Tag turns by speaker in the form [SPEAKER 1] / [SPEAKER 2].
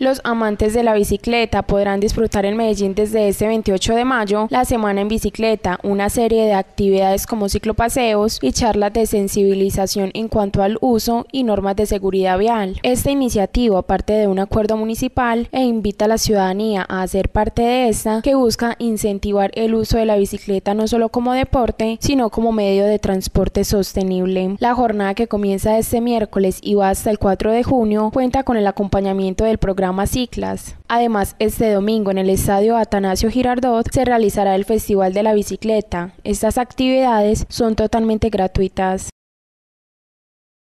[SPEAKER 1] Los amantes de la bicicleta podrán disfrutar en Medellín desde este 28 de mayo la Semana en Bicicleta, una serie de actividades como ciclopaseos y charlas de sensibilización en cuanto al uso y normas de seguridad vial. Esta iniciativa parte de un acuerdo municipal e invita a la ciudadanía a hacer parte de esta que busca incentivar el uso de la bicicleta no solo como deporte, sino como medio de transporte sostenible. La jornada que comienza este miércoles y va hasta el 4 de junio cuenta con el acompañamiento del programa más Ciclas. Además, este domingo en el estadio Atanasio Girardot se realizará el Festival de la Bicicleta. Estas actividades son totalmente gratuitas.